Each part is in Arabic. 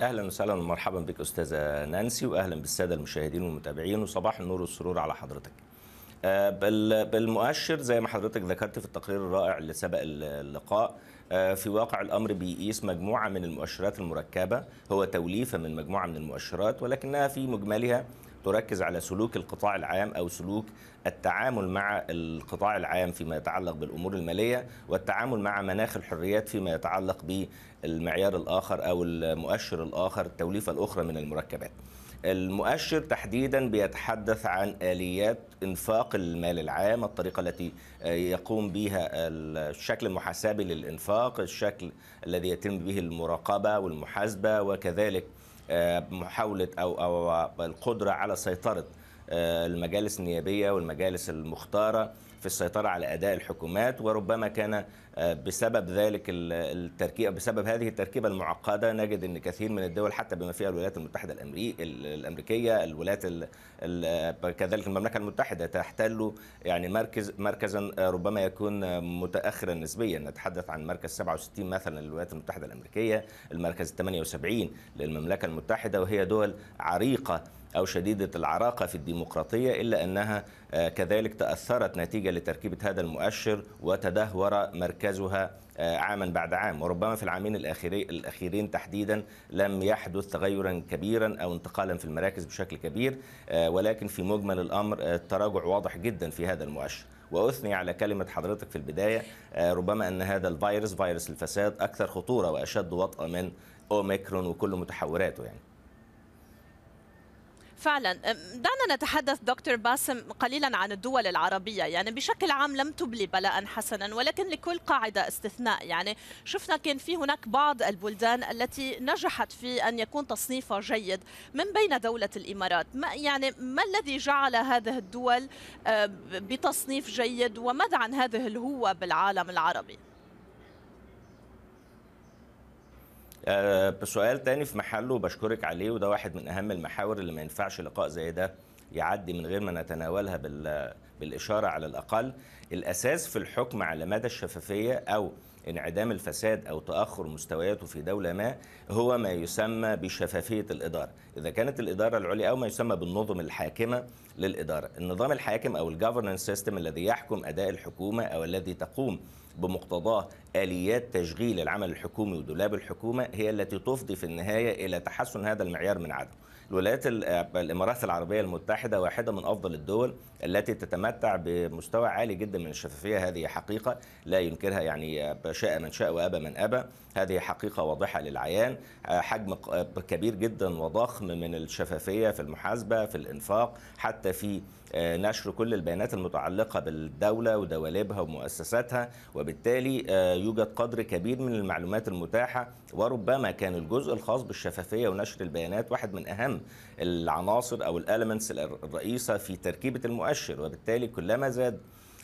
اهلا وسهلا ومرحبا بك استاذه نانسي واهلا بالساده المشاهدين والمتابعين وصباح النور والسرور على حضرتك. آه، بالمؤشر زي ما حضرتك ذكرت في التقرير الرائع اللي سبق اللقاء آه، في واقع الامر بيقيس مجموعه من المؤشرات المركبه هو توليفه من مجموعه من المؤشرات ولكنها في مجملها تركز على سلوك القطاع العام أو سلوك التعامل مع القطاع العام فيما يتعلق بالأمور المالية والتعامل مع مناخ الحريات فيما يتعلق بالمعيار الآخر أو المؤشر الآخر التوليفة الأخرى من المركبات المؤشر تحديدا بيتحدث عن اليات انفاق المال العام الطريقه التي يقوم بها الشكل المحاسبي للانفاق الشكل الذي يتم به المراقبه والمحاسبه وكذلك آه، محاوله او او القدره على سيطره آه، المجالس النيابية والمجالس المختارة في السيطرة على أداء الحكومات وربما كان آه، بسبب ذلك التركيبة بسبب هذه التركيبة المعقدة نجد أن كثير من الدول حتى بما فيها الولايات المتحدة الأمريكية الولايات آه، كذلك المملكة المتحدة تحتل يعني مركز مركزا ربما يكون متأخرا نسبيا نتحدث عن مركز 67 مثلا للولايات المتحدة الأمريكية المركز 78 للمملكة المتحدة وهي دول عريقة أو شديدة العراقة في الديمقراطية إلا أنها آه، كذلك تأثرت نتيجة لتركيبة هذا المؤشر وتدهور مركزها آه، عاما بعد عام وربما في العامين الأخيرين تحديدا لم يحدث تغيرا كبيرا أو انتقالا في المراكز بشكل كبير آه، ولكن في مجمل الأمر التراجع واضح جدا في هذا المؤشر واثني على كلمه حضرتك في البدايه ربما ان هذا الفيروس فيروس الفساد اكثر خطوره واشد وطأة من اوميكرون وكل متحوراته يعني فعلا دعنا نتحدث دكتور باسم قليلا عن الدول العربية يعني بشكل عام لم تبلي بلاء حسنا ولكن لكل قاعدة استثناء يعني شفنا كان في هناك بعض البلدان التي نجحت في أن يكون تصنيفها جيد من بين دولة الإمارات ما يعني ما الذي جعل هذه الدول بتصنيف جيد وماذا عن هذه الهوة بالعالم العربي؟ آه، سؤال تاني في محله بشكرك عليه وده واحد من اهم المحاور اللي ما ينفعش لقاء زي ده يعدي من غير ما نتناولها بالاشاره على الاقل الاساس في الحكم على مدى الشفافيه او انعدام الفساد أو تأخر مستوياته في دولة ما هو ما يسمى بشفافية الإدارة إذا كانت الإدارة العليا أو ما يسمى بالنظم الحاكمة للإدارة النظام الحاكم أو الجوفرنس سيستم الذي يحكم أداء الحكومة أو الذي تقوم بمقتضاه آليات تشغيل العمل الحكومي ودولاب الحكومة هي التي تفضي في النهاية إلى تحسن هذا المعيار من عدمه الولايات آه، الامارات العربيه المتحده واحده من افضل الدول التي تتمتع بمستوى عالي جدا من الشفافيه هذه حقيقه لا ينكرها يعني آه، شاء من شاء وابى من ابى هذه حقيقه واضحه للعيان آه، حجم كبير جدا وضخم من الشفافيه في المحاسبه في الانفاق حتى في نشر كل البيانات المتعلقه بالدوله ودوالبها ومؤسساتها وبالتالي يوجد قدر كبير من المعلومات المتاحه وربما كان الجزء الخاص بالشفافيه ونشر البيانات واحد من اهم العناصر او الاليمنتس الرئيسه في تركيبه المؤشر وبالتالي كلما زاد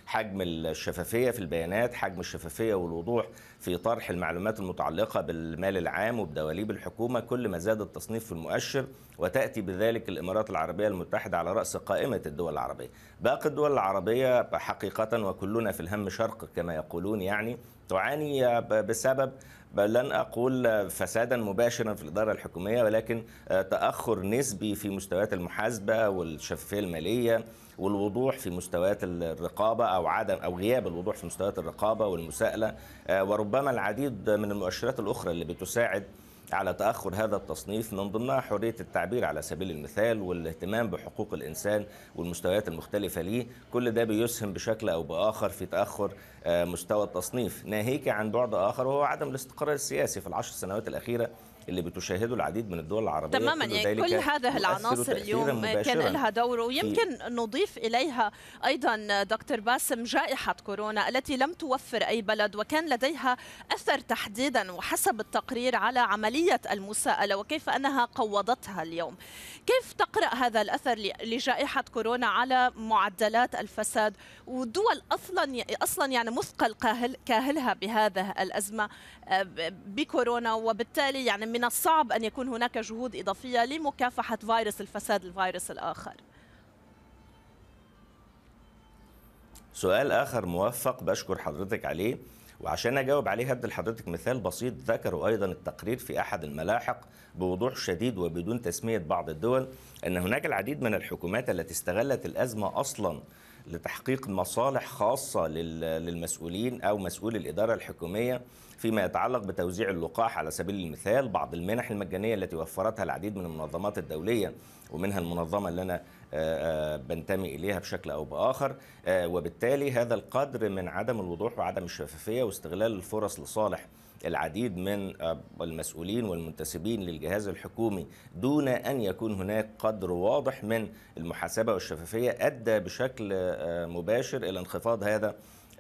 حجم الشفافيه في البيانات حجم الشفافيه والوضوح في طرح المعلومات المتعلقه بالمال العام وبدواليب الحكومه كل ما زاد التصنيف في المؤشر وتاتي بذلك الامارات العربيه المتحده على راس قائمه الدول العربيه باقي الدول العربيه حقيقه وكلنا في الهم شرق كما يقولون يعني تعاني بسبب لن أقول فسادا مباشرا في الإدارة الحكومية ولكن آه، تأخر نسبي في مستويات المحاسبة والشفافية المالية والوضوح في مستويات الرقابة أو عدم أو غياب الوضوح في مستويات الرقابة والمساءلة آه، وربما العديد من المؤشرات الأخرى اللي بتساعد على تأخر هذا التصنيف من ضمنها حرية التعبير على سبيل المثال والاهتمام بحقوق الإنسان والمستويات المختلفة ليه كل ده بيسهم بشكل أو بآخر في تأخر آه، مستوى التصنيف ناهيك عن بعد آخر وهو عدم الاستقرار السياسي في العشر سنوات الأخيرة اللي بتشاهده العديد من الدول العربية تماما يعني كل هذه العناصر اليوم كان لها دور ويمكن نضيف إليها أيضا دكتور باسم جائحة كورونا التي لم توفر أي بلد وكان لديها أثر تحديدا وحسب التقرير على عملية المساءلة وكيف أنها قوضتها اليوم كيف تقرأ هذا الأثر لجائحة كورونا على معدلات الفساد ودول أصلا أصلا يعني مثقل كاهلها بهذه الأزمة آه، بكورونا وبالتالي يعني من الصعب أن يكون هناك جهود إضافية لمكافحة فيروس الفساد الفيروس الآخر سؤال آخر موفق بشكر حضرتك عليه وعشان أجاوب عليه هدي لحضرتك مثال بسيط ذكروا أيضا التقرير في أحد الملاحق بوضوح شديد وبدون تسمية بعض الدول أن هناك العديد من الحكومات التي استغلت الأزمة أصلا لتحقيق مصالح خاصة للمسؤولين أو مسؤول الإدارة الحكومية فيما يتعلق بتوزيع اللقاح على سبيل المثال بعض المنح المجانية التي وفرتها العديد من المنظمات الدولية ومنها المنظمة اللي أنا آه، آه، بنتمي إليها بشكل أو بآخر آه، وبالتالي هذا القدر من عدم الوضوح وعدم الشفافية واستغلال الفرص لصالح العديد من المسؤولين والمنتسبين للجهاز الحكومي دون ان يكون هناك قدر واضح من المحاسبه والشفافيه ادى بشكل مباشر الى انخفاض هذا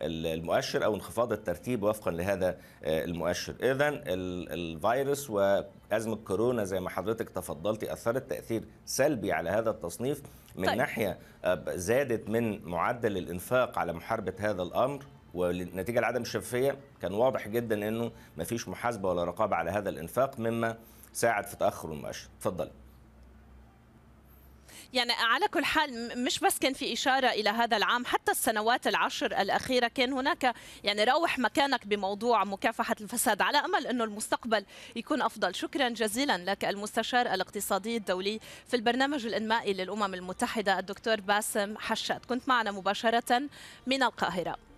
المؤشر أو انخفاض الترتيب وفقا لهذا آه، المؤشر إذا الفيروس وأزمة كورونا زي ما حضرتك تفضلتي أثرت تأثير سلبي على هذا التصنيف من طيب. ناحية آه، زادت من معدل الإنفاق على محاربة هذا الأمر ونتيجة لعدم الشفافية كان واضح جدا أنه ما فيش محاسبة ولا رقابة على هذا الإنفاق مما ساعد في تأخر المؤشر تفضلي يعني على كل حال مش بس كان في إشارة إلى هذا العام حتى السنوات العشر الأخيرة كان هناك يعني روح مكانك بموضوع مكافحة الفساد على أمل أنه المستقبل يكون أفضل شكرا جزيلا لك المستشار الاقتصادي الدولي في البرنامج الإنمائي للأمم المتحدة الدكتور باسم حشاد كنت معنا مباشرة من القاهرة